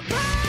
Champagne!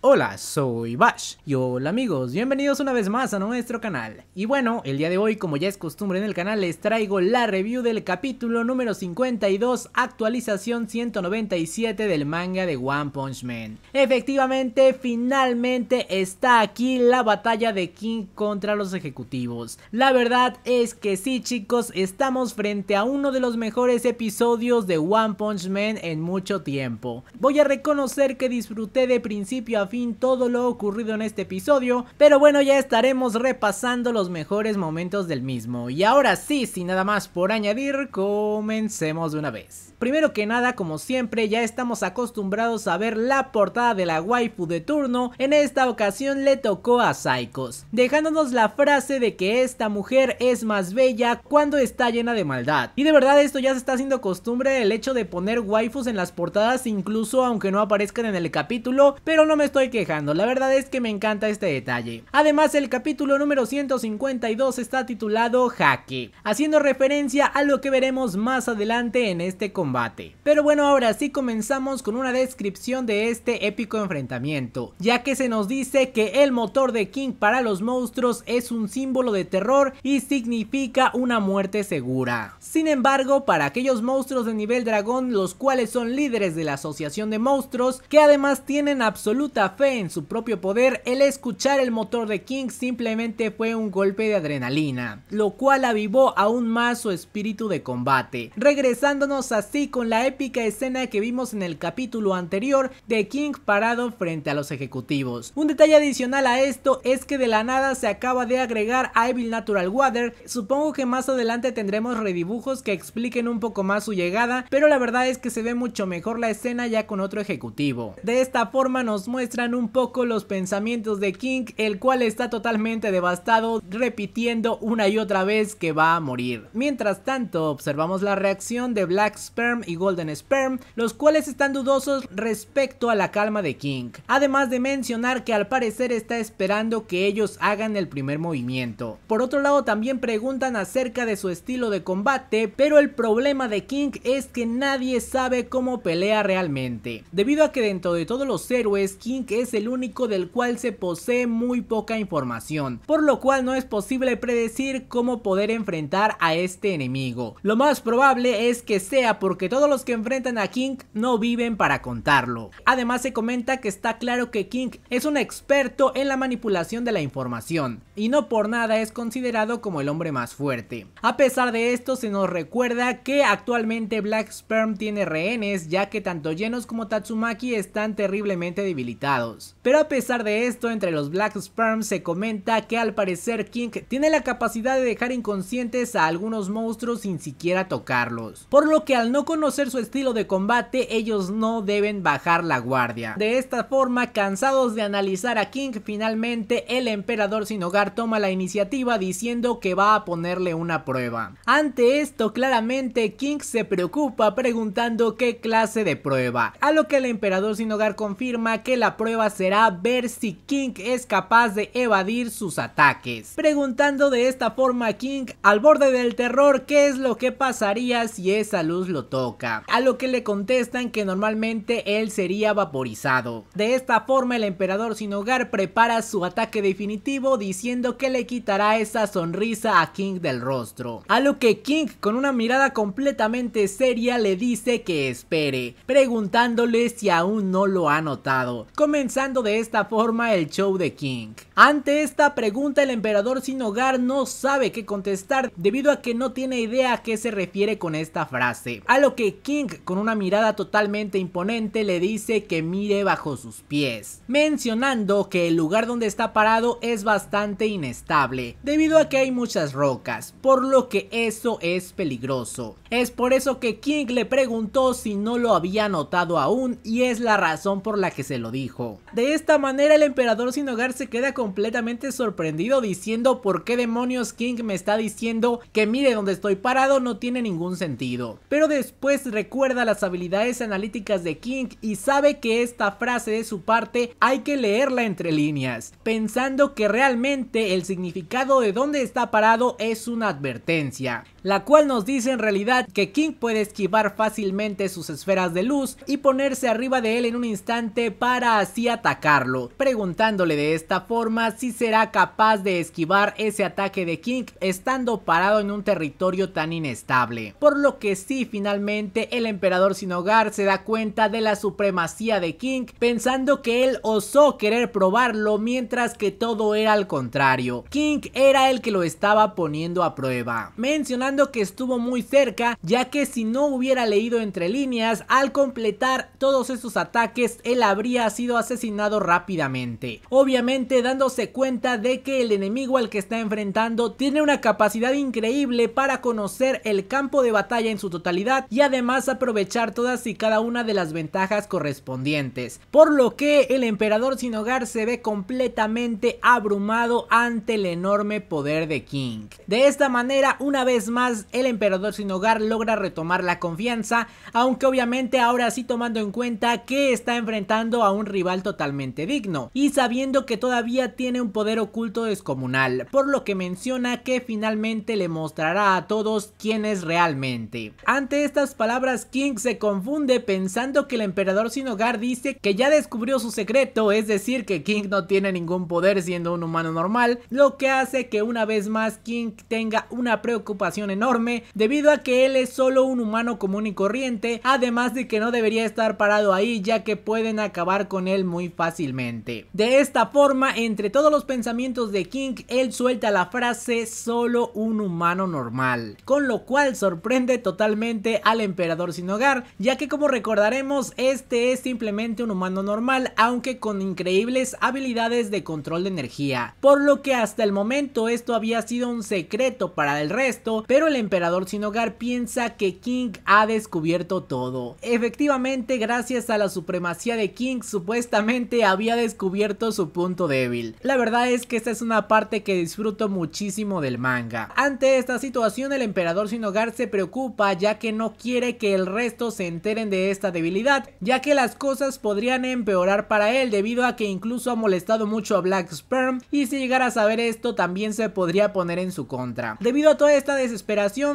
Hola, soy Bash. Y hola amigos, bienvenidos una vez más a nuestro canal. Y bueno, el día de hoy, como ya es costumbre en el canal, les traigo la review del capítulo número 52, actualización 197 del manga de One Punch Man. Efectivamente, finalmente está aquí la batalla de King contra los ejecutivos. La verdad es que sí chicos, estamos frente a uno de los mejores episodios de One Punch Man en mucho tiempo. Voy a reconocer que disfruté de principio a fin todo lo ocurrido en este episodio, pero bueno ya estaremos repasando los mejores momentos del mismo. Y ahora sí, sin nada más por añadir, comencemos de una vez. Primero que nada, como siempre, ya estamos acostumbrados a ver la portada de la waifu de turno, en esta ocasión le tocó a Saikos dejándonos la frase de que esta mujer es más bella cuando está llena de maldad. Y de verdad esto ya se está haciendo costumbre el hecho de poner waifus en las portadas incluso aunque no aparezcan en el capítulo, pero no me estoy estoy quejando, la verdad es que me encanta este detalle. Además, el capítulo número 152 está titulado Jaque, haciendo referencia a lo que veremos más adelante en este combate. Pero bueno, ahora sí comenzamos con una descripción de este épico enfrentamiento, ya que se nos dice que el motor de King para los monstruos es un símbolo de terror y significa una muerte segura. Sin embargo, para aquellos monstruos de nivel dragón, los cuales son líderes de la asociación de monstruos, que además tienen absoluta fe en su propio poder, el escuchar el motor de King simplemente fue un golpe de adrenalina, lo cual avivó aún más su espíritu de combate, regresándonos así con la épica escena que vimos en el capítulo anterior de King parado frente a los ejecutivos. Un detalle adicional a esto es que de la nada se acaba de agregar a Evil Natural Water, supongo que más adelante tendremos redibujos que expliquen un poco más su llegada, pero la verdad es que se ve mucho mejor la escena ya con otro ejecutivo. De esta forma nos muestra un poco los pensamientos de King, el cual está totalmente devastado, repitiendo una y otra vez que va a morir. Mientras tanto, observamos la reacción de Black Sperm y Golden Sperm, los cuales están dudosos respecto a la calma de King. Además de mencionar que al parecer está esperando que ellos hagan el primer movimiento. Por otro lado, también preguntan acerca de su estilo de combate, pero el problema de King es que nadie sabe cómo pelea realmente. Debido a que dentro de todos los héroes, King que es el único del cual se posee muy poca información, por lo cual no es posible predecir cómo poder enfrentar a este enemigo. Lo más probable es que sea porque todos los que enfrentan a King no viven para contarlo. Además se comenta que está claro que King es un experto en la manipulación de la información, y no por nada es considerado como el hombre más fuerte. A pesar de esto se nos recuerda que actualmente Black Sperm tiene rehenes ya que tanto llenos como Tatsumaki están terriblemente debilitados pero a pesar de esto, entre los Black Sperm se comenta que al parecer King tiene la capacidad de dejar inconscientes a algunos monstruos sin siquiera tocarlos, por lo que al no conocer su estilo de combate ellos no deben bajar la guardia. De esta forma, cansados de analizar a King, finalmente el emperador sin hogar toma la iniciativa diciendo que va a ponerle una prueba. Ante esto, claramente King se preocupa preguntando qué clase de prueba, a lo que el emperador sin hogar confirma que la prueba será ver si King es capaz de evadir sus ataques. Preguntando de esta forma a King al borde del terror qué es lo que pasaría si esa luz lo toca. A lo que le contestan que normalmente él sería vaporizado. De esta forma el emperador sin hogar prepara su ataque definitivo diciendo que le quitará esa sonrisa a King del rostro. A lo que King con una mirada completamente seria le dice que espere, preguntándole si aún no lo ha notado comenzando de esta forma el show de King. Ante esta pregunta el emperador sin hogar no sabe qué contestar debido a que no tiene idea a qué se refiere con esta frase. A lo que King con una mirada totalmente imponente le dice que mire bajo sus pies, mencionando que el lugar donde está parado es bastante inestable debido a que hay muchas rocas, por lo que eso es peligroso. Es por eso que King le preguntó si no lo había notado aún y es la razón por la que se lo dijo. De esta manera el emperador sin hogar se queda completamente sorprendido diciendo por qué demonios King me está diciendo que mire donde estoy parado no tiene ningún sentido. Pero después recuerda las habilidades analíticas de King y sabe que esta frase de su parte hay que leerla entre líneas, pensando que realmente el significado de dónde está parado es una advertencia la cual nos dice en realidad que King puede esquivar fácilmente sus esferas de luz y ponerse arriba de él en un instante para así atacarlo, preguntándole de esta forma si será capaz de esquivar ese ataque de King estando parado en un territorio tan inestable. Por lo que sí, finalmente el emperador sin hogar se da cuenta de la supremacía de King pensando que él osó querer probarlo mientras que todo era al contrario. King era el que lo estaba poniendo a prueba. Mencionando que estuvo muy cerca, ya que si no hubiera leído entre líneas, al completar todos esos ataques, él habría sido asesinado rápidamente. Obviamente dándose cuenta de que el enemigo al que está enfrentando tiene una capacidad increíble para conocer el campo de batalla en su totalidad y además aprovechar todas y cada una de las ventajas correspondientes. Por lo que el emperador sin hogar se ve completamente abrumado ante el enorme poder de King. De esta manera, una vez más, el emperador sin hogar logra retomar la confianza, aunque obviamente ahora sí tomando en cuenta que está enfrentando a un rival totalmente digno, y sabiendo que todavía tiene un poder oculto descomunal, por lo que menciona que finalmente le mostrará a todos quién es realmente. Ante estas palabras, King se confunde pensando que el emperador sin hogar dice que ya descubrió su secreto, es decir, que King no tiene ningún poder siendo un humano normal, lo que hace que una vez más King tenga una preocupación enorme debido a que él es solo un humano común y corriente, además de que no debería estar parado ahí ya que pueden acabar con él muy fácilmente. De esta forma, entre todos los pensamientos de King, él suelta la frase solo un humano normal, con lo cual sorprende totalmente al emperador sin hogar, ya que como recordaremos, este es simplemente un humano normal, aunque con increíbles habilidades de control de energía, por lo que hasta el momento esto había sido un secreto para el resto, pero pero el emperador sin hogar piensa que King ha descubierto todo. Efectivamente, gracias a la supremacía de King, supuestamente había descubierto su punto débil. La verdad es que esta es una parte que disfruto muchísimo del manga. Ante esta situación, el emperador sin hogar se preocupa ya que no quiere que el resto se enteren de esta debilidad, ya que las cosas podrían empeorar para él debido a que incluso ha molestado mucho a Black Sperm y si llegara a saber esto también se podría poner en su contra. Debido a toda esta desesperación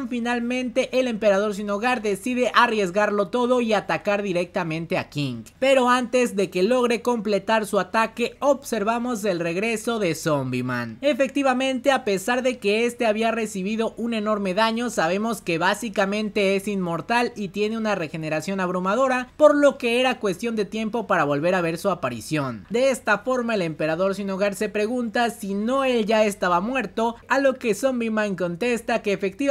finalmente el emperador sin hogar decide arriesgarlo todo y atacar directamente a King. Pero antes de que logre completar su ataque, observamos el regreso de Zombie Man. Efectivamente, a pesar de que este había recibido un enorme daño, sabemos que básicamente es inmortal y tiene una regeneración abrumadora, por lo que era cuestión de tiempo para volver a ver su aparición. De esta forma, el emperador sin hogar se pregunta si no él ya estaba muerto, a lo que Zombie Man contesta que efectivamente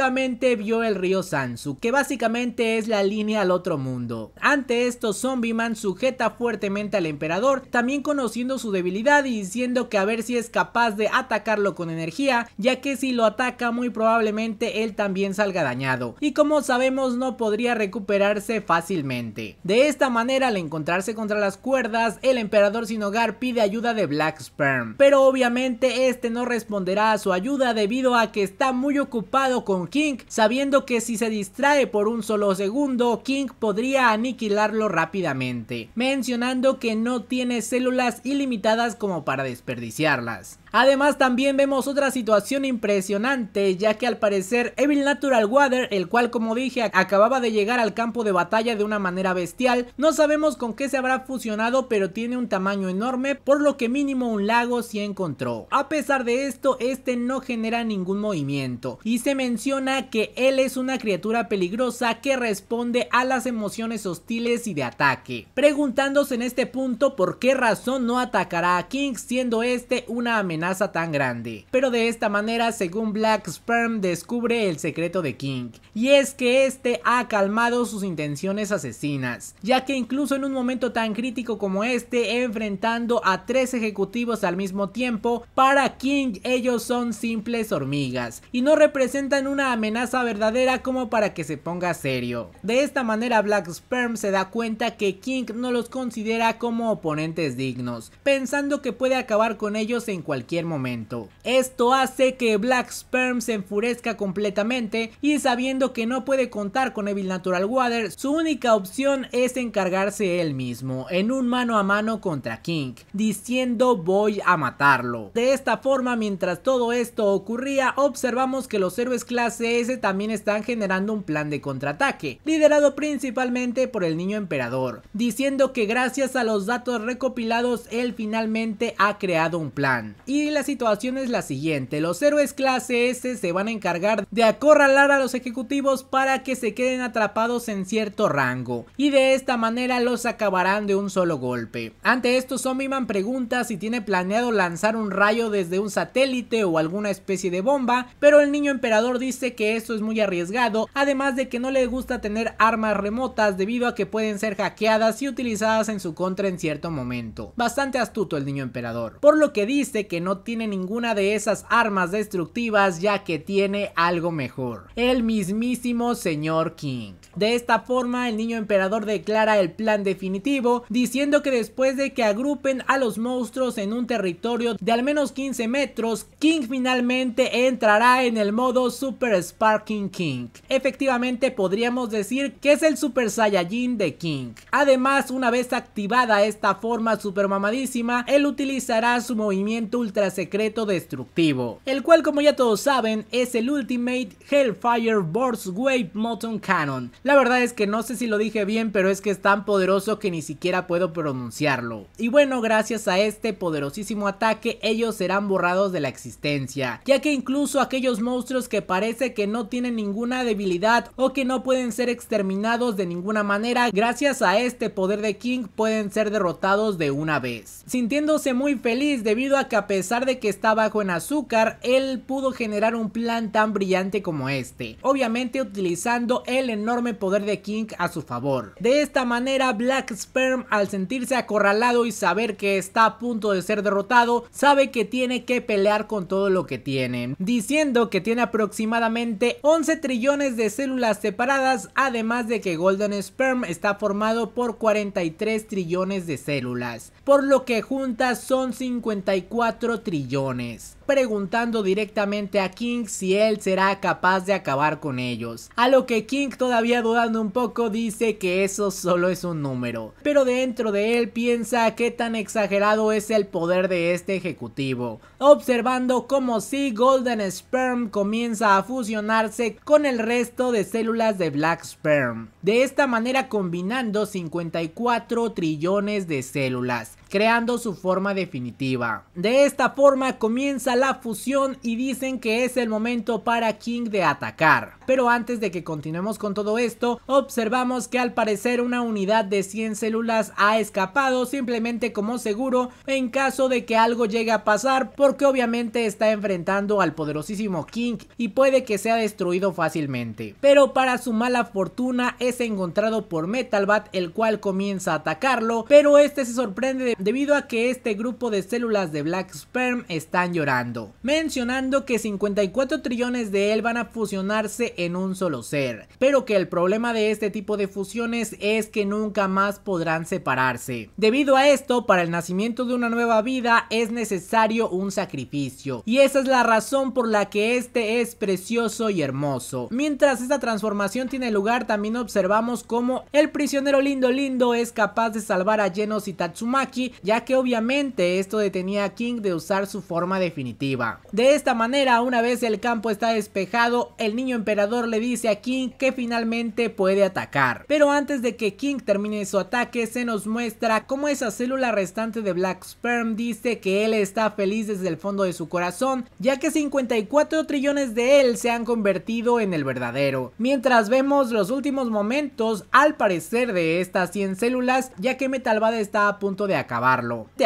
vio el río Sansu, que básicamente es la línea al otro mundo. Ante esto, Zombie Man sujeta fuertemente al emperador, también conociendo su debilidad y diciendo que a ver si es capaz de atacarlo con energía, ya que si lo ataca muy probablemente él también salga dañado, y como sabemos no podría recuperarse fácilmente. De esta manera, al encontrarse contra las cuerdas, el emperador sin hogar pide ayuda de Black Sperm, pero obviamente este no responderá a su ayuda debido a que está muy ocupado con King, sabiendo que si se distrae por un solo segundo, King podría aniquilarlo rápidamente, mencionando que no tiene células ilimitadas como para desperdiciarlas. Además también vemos otra situación impresionante ya que al parecer Evil Natural Water, el cual como dije acababa de llegar al campo de batalla de una manera bestial, no sabemos con qué se habrá fusionado pero tiene un tamaño enorme por lo que mínimo un lago se encontró. A pesar de esto, este no genera ningún movimiento y se menciona que él es una criatura peligrosa que responde a las emociones hostiles y de ataque, preguntándose en este punto por qué razón no atacará a King siendo este una amenaza tan grande. Pero de esta manera, según Black Sperm, descubre el secreto de King. Y es que este ha calmado sus intenciones asesinas, ya que incluso en un momento tan crítico como este, enfrentando a tres ejecutivos al mismo tiempo, para King ellos son simples hormigas y no representan una amenaza verdadera como para que se ponga serio. De esta manera Black Sperm se da cuenta que King no los considera como oponentes dignos, pensando que puede acabar con ellos en cualquier momento. Esto hace que Black Sperm se enfurezca completamente y sabiendo que no puede contar con Evil Natural Water, su única opción es encargarse él mismo en un mano a mano contra King, diciendo voy a matarlo. De esta forma, mientras todo esto ocurría, observamos que los héroes clase S también están generando un plan de contraataque, liderado principalmente por el niño emperador, diciendo que gracias a los datos recopilados él finalmente ha creado un plan. Y la situación es la siguiente, los héroes clase S se van a encargar de acorralar a los ejecutivos para que se queden atrapados en cierto rango y de esta manera los acabarán de un solo golpe. Ante esto Zombie pregunta si tiene planeado lanzar un rayo desde un satélite o alguna especie de bomba, pero el niño emperador dice que esto es muy arriesgado, además de que no le gusta tener armas remotas debido a que pueden ser hackeadas y utilizadas en su contra en cierto momento. Bastante astuto el niño emperador, por lo que dice que no tiene ninguna de esas armas destructivas ya que tiene algo mejor, el mismísimo señor King. De esta forma el niño emperador declara el plan definitivo diciendo que después de que agrupen a los monstruos en un territorio de al menos 15 metros, King finalmente entrará en el modo Super Sparking King. Efectivamente podríamos decir que es el Super Saiyajin de King. Además una vez activada esta forma super mamadísima, él utilizará su movimiento ultra secreto destructivo, el cual como ya todos saben es el Ultimate Hellfire Burst Wave Motion Cannon. La verdad es que no sé si lo dije bien, pero es que es tan poderoso que ni siquiera puedo pronunciarlo. Y bueno, gracias a este poderosísimo ataque, ellos serán borrados de la existencia, ya que incluso aquellos monstruos que parece que no tienen ninguna debilidad o que no pueden ser exterminados de ninguna manera, gracias a este poder de King pueden ser derrotados de una vez. Sintiéndose muy feliz debido a que a pesar pesar de que está bajo en azúcar, él pudo generar un plan tan brillante como este, obviamente utilizando el enorme poder de King a su favor. De esta manera, Black Sperm al sentirse acorralado y saber que está a punto de ser derrotado, sabe que tiene que pelear con todo lo que tiene, diciendo que tiene aproximadamente 11 trillones de células separadas, además de que Golden Sperm está formado por 43 trillones de células, por lo que juntas son 54 trillones, preguntando directamente a King si él será capaz de acabar con ellos. A lo que King todavía dudando un poco dice que eso solo es un número, pero dentro de él piensa que tan exagerado es el poder de este ejecutivo, observando cómo si Golden Sperm comienza a fusionarse con el resto de células de Black Sperm, de esta manera combinando 54 trillones de células, creando su forma definitiva. De esta forma comienza la fusión y dicen que es el momento para King de atacar. Pero antes de que continuemos con todo esto, observamos que al parecer una unidad de 100 células ha escapado simplemente como seguro en caso de que algo llegue a pasar porque obviamente está enfrentando al poderosísimo King y puede que sea destruido fácilmente. Pero para su mala fortuna es encontrado por Bat. el cual comienza a atacarlo pero este se sorprende de debido a que este grupo de células de Black Sperm están llorando, mencionando que 54 trillones de él van a fusionarse en un solo ser, pero que el problema de este tipo de fusiones es que nunca más podrán separarse. Debido a esto, para el nacimiento de una nueva vida es necesario un sacrificio, y esa es la razón por la que este es precioso y hermoso. Mientras esta transformación tiene lugar, también observamos cómo el prisionero lindo lindo es capaz de salvar a Genos y Tatsumaki ya que obviamente esto detenía a King de usar su forma definitiva. De esta manera, una vez el campo está despejado, el niño emperador le dice a King que finalmente puede atacar. Pero antes de que King termine su ataque, se nos muestra cómo esa célula restante de Black Sperm dice que él está feliz desde el fondo de su corazón, ya que 54 trillones de él se han convertido en el verdadero. Mientras vemos los últimos momentos, al parecer de estas 100 células, ya que Bad está a punto de acabar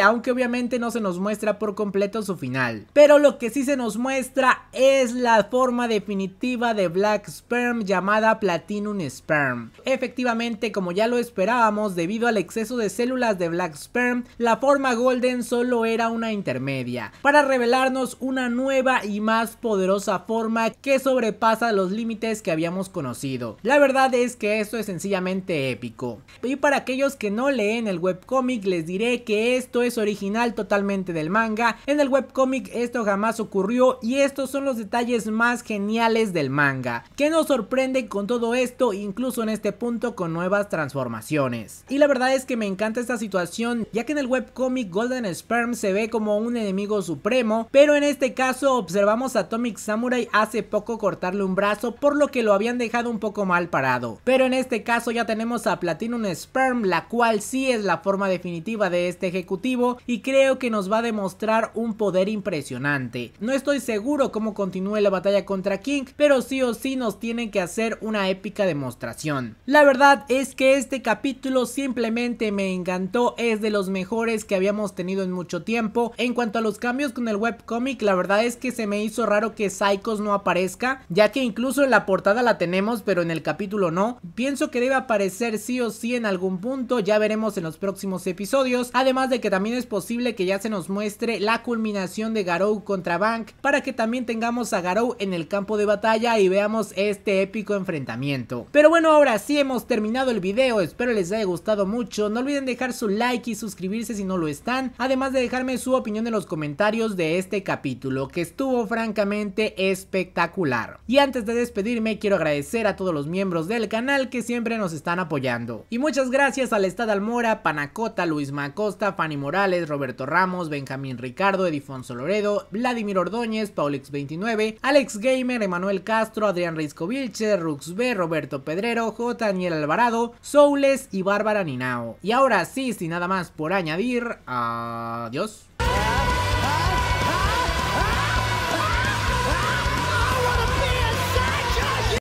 aunque obviamente no se nos muestra por completo su final. Pero lo que sí se nos muestra es la forma definitiva de Black Sperm llamada Platinum Sperm. Efectivamente, como ya lo esperábamos, debido al exceso de células de Black Sperm, la forma Golden solo era una intermedia, para revelarnos una nueva y más poderosa forma que sobrepasa los límites que habíamos conocido. La verdad es que esto es sencillamente épico. Y para aquellos que no leen el webcómic les diré que esto es original totalmente del manga. En el webcomic esto jamás ocurrió y estos son los detalles más geniales del manga. Que nos sorprende con todo esto, incluso en este punto con nuevas transformaciones. Y la verdad es que me encanta esta situación, ya que en el webcomic Golden Sperm se ve como un enemigo supremo, pero en este caso observamos a Atomic Samurai hace poco cortarle un brazo, por lo que lo habían dejado un poco mal parado. Pero en este caso ya tenemos a Platinum Sperm, la cual sí es la forma definitiva de este ejecutivo y creo que nos va a demostrar un poder impresionante. No estoy seguro cómo continúe la batalla contra King, pero sí o sí nos tienen que hacer una épica demostración. La verdad es que este capítulo simplemente me encantó, es de los mejores que habíamos tenido en mucho tiempo. En cuanto a los cambios con el webcomic, la verdad es que se me hizo raro que Psychos no aparezca, ya que incluso en la portada la tenemos, pero en el capítulo no. Pienso que debe aparecer sí o sí en algún punto, ya veremos en los próximos episodios. Además de que también es posible que ya se nos muestre la culminación de Garou contra Bank para que también tengamos a Garou en el campo de batalla y veamos este épico enfrentamiento. Pero bueno, ahora sí hemos terminado el video, espero les haya gustado mucho, no olviden dejar su like y suscribirse si no lo están, además de dejarme su opinión en los comentarios de este capítulo que estuvo francamente espectacular. Y antes de despedirme quiero agradecer a todos los miembros del canal que siempre nos están apoyando. Y muchas gracias al Estado Almora, Panacota, Luis Maco, Fanny Morales, Roberto Ramos, Benjamín Ricardo, Edifonso Loredo, Vladimir Ordóñez, Paulix29, Alex Gamer, Emanuel Castro, Adrián Risco Vilche, B, Roberto Pedrero, J. Daniel Alvarado, Soules y Bárbara Ninao. Y ahora sí, sin nada más por añadir, adiós.